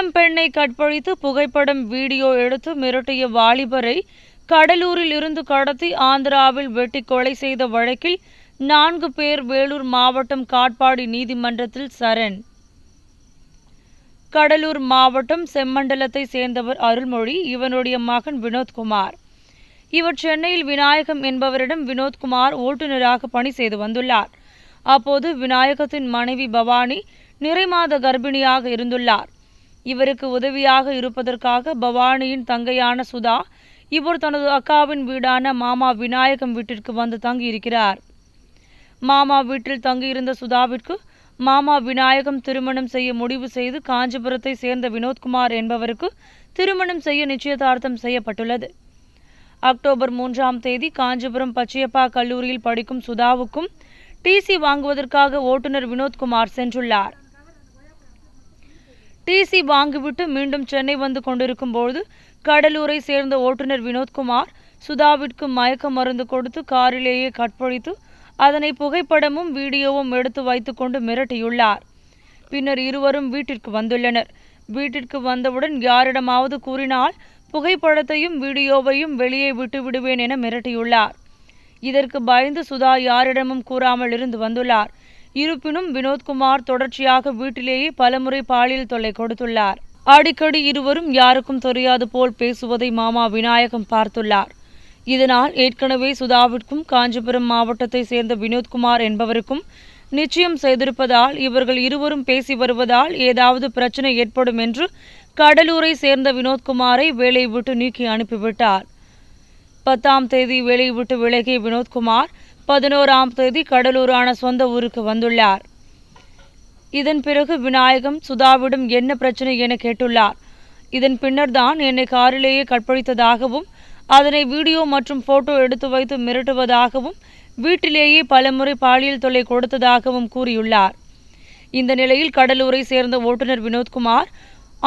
இளம் பெண்ணை கற்பழித்து புகைப்படம் வீடியோ எடுத்து மிரட்டிய வாலிபரை கடலூரில் இருந்து கடத்தி ஆந்திராவில் வெட்டி கொலை செய்த வழக்கில் நான்கு பேர் வேலூர் மாவட்டம் காட்பாடி நீதிமன்றத்தில் சரண் கடலூர் மாவட்டம் செம்மண்டலத்தை சேர்ந்தவர் அருள்மொழி இவனுடைய மகன் வினோத்குமார் இவர் சென்னையில் விநாயகம் என்பவரிடம் வினோத்குமார் ஓட்டுநராக பணி செய்து வந்துள்ளார் அப்போது விநாயகத்தின் மனைவி பவானி நிறைமாத கர்ப்பிணியாக இருந்துள்ளார் இவருக்கு உதவியாக இருப்பதற்காக பவானியின் தங்கையான சுதா இவர் தனது அக்காவின் வீடான மாமா விநாயகம் வீட்டிற்கு வந்து தங்கி இருக்கிறார் மாமா வீட்டில் தங்கியிருந்த சுதாவிற்கு மாமா விநாயகம் திருமணம் செய்ய முடிவு செய்து காஞ்சிபுரத்தை சேர்ந்த வினோத்குமார் என்பவருக்கு திருமணம் செய்ய நிச்சயதார்த்தம் செய்யப்பட்டுள்ளது அக்டோபர் மூன்றாம் தேதி காஞ்சிபுரம் பச்சையப்பா கல்லூரியில் படிக்கும் சுதாவுக்கும் டிசி வாங்குவதற்காக ஓட்டுநர் வினோத்குமார் சென்றுள்ளார் டிசி வாங்கிவிட்டு மீண்டும் சென்னை வந்து கொண்டிருக்கும் போது கடலூரை சேர்ந்த ஓட்டுநர் வினோத்குமார் சுதாவிற்கு மயக்க மருந்து கொடுத்து காரிலேயே கற்பழித்து அதனை புகைப்படமும் வீடியோவும் எடுத்து வைத்துக்கொண்டு மிரட்டியுள்ளார் பின்னர் இருவரும் வீட்டிற்கு வந்துள்ளனர் வீட்டிற்கு வந்தவுடன் யாரிடமாவது கூறினால் புகைப்படத்தையும் வீடியோவையும் வெளியே விட்டு விடுவேன் என மிரட்டியுள்ளார் இதற்கு பயந்து சுதா யாரிடமும் கூறாமல் இருந்து வந்துள்ளார் இருப்பினும் வினோத்குமார் தொடர்ச்சியாக வீட்டிலேயே பலமுறை பாலியல் தொல்லை கொடுத்துள்ளார் அடிக்கடி இருவரும் யாருக்கும் தெரியாது போல் பேசுவதை மாமா விநாயகம் பார்த்துள்ளார் இதனால் ஏற்கனவே சுதாவிற்கும் காஞ்சிபுரம் மாவட்டத்தை சேர்ந்த வினோத்குமார் என்பவருக்கும் நிச்சயம் செய்திருப்பதால் இவர்கள் இருவரும் பேசி வருவதால் ஏதாவது பிரச்சனை ஏற்படும் என்று கடலூரை சேர்ந்த வினோத்குமாரை வேலை விட்டு நீக்கி அனுப்பிவிட்டார் பத்தாம் தேதி வேலை விட்டு விலகிய வினோத்குமார் பதினோராம் தேதி கடலூரான சொந்த ஊருக்கு வந்துள்ளார் இதன் பிறகு விநாயகம் சுதாவிடம் என்ன பிரச்சனை என கேட்டுள்ளார் இதன் பின்னர் தான் என்னை காரிலேயே கற்பழித்ததாகவும் அதனை வீடியோ மற்றும் போட்டோ எடுத்து வைத்து மிரட்டுவதாகவும் வீட்டிலேயே பலமுறை பாலியல் தொல்லை கொடுத்ததாகவும் கூறியுள்ளார் இந்த நிலையில் கடலூரை சேர்ந்த ஓட்டுநர் வினோத்குமார்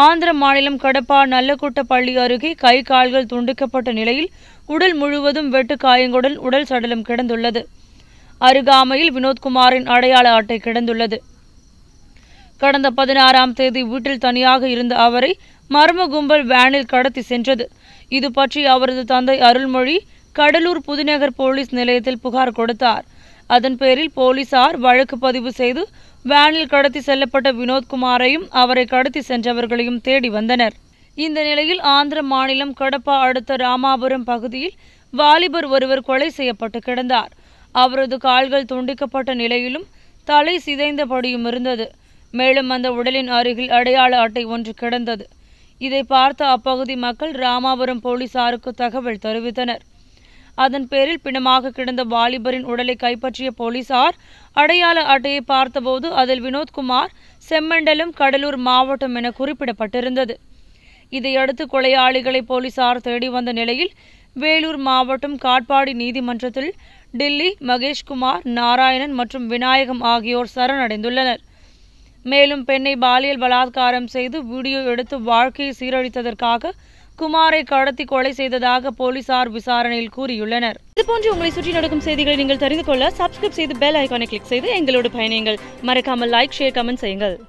ஆந்திர மாநிலம் கடப்பா நல்லக்குட்ட பள்ளி அருகே கை கால்கள் துண்டிக்கப்பட்ட நிலையில் உடல் முழுவதும் வெட்டு காயங்களுடன் உடல் சடலம் கிடந்துள்ளது அருகாமையில் வினோத்குமாரின் அடையாள அட்டை கிடந்துள்ளது கடந்த பதினாறாம் தேதி வீட்டில் தனியாக இருந்த அவரை மர்ம கும்பல் வேனில் கடத்தி சென்றது இது பற்றி அவரது தந்தை அருள்மொழி கடலூர் புதுநகர் போலீஸ் நிலையத்தில் புகார் கொடுத்தார் அதன் பேரில் போலீசார் வழக்கு பதிவு செய்து வேனில் கடத்தி செல்லப்பட்ட வினோத்குமாரையும் அவரை கடத்தி சென்றவர்களையும் தேடி வந்தனர் இந்த நிலையில் ஆந்திர மாநிலம் கடப்பா அடுத்த ராமாபுரம் பகுதியில் வாலிபர் ஒருவர் கொலை செய்யப்பட்டு கிடந்தார் அவரது கால்கள் துண்டிக்கப்பட்ட நிலையிலும் தலை சிதைந்தபடியும் இருந்தது மேலும் அந்த உடலின் அருகில் அடையாள அட்டை ஒன்று கிடந்தது இதை பார்த்த அப்பகுதி மக்கள் ராமாபுரம் போலீசாருக்கு தகவல் தெரிவித்தனர் அதன் பேரில் பிணமாக கிடந்த வாலிபரின் உடலை கைப்பற்றிய போலீசார் அடையாள அட்டையை பார்த்தபோது அதில் வினோத்குமார் செம்மண்டலம் கடலூர் மாவட்டம் என குறிப்பிடப்பட்டிருந்தது இதையடுத்து கொலையாளிகளை போலீசார் தேடி வந்த நிலையில் வேலூர் மாவட்டம் காட்பாடி நீதிமன்றத்தில் டில்லி மகேஷ்குமார் நாராயணன் மற்றும் விநாயகம் ஆகியோர் சரணடைந்துள்ளனர் மேலும் பெண்ணை பாலியல் பலாத்காரம் செய்து வீடியோ எடுத்து வாழ்க்கையை சீரழித்ததற்காக குமாரை கடத்தி கொலை செய்ததாக போலீசார் விசாரணையில் கூறியுள்ளனர் இதுபோன்று உங்களை சுற்றி நடக்கும் செய்திகளை நீங்கள் தெரிந்து கொள்ள சப்ஸ்கிரைப் செய்து பெல் ஐக்கானை கிளிக் செய்து எங்களோடு பயணியுங்கள் மறக்காமல் லைக் ஷேர் கமெண்ட் செய்யுங்கள்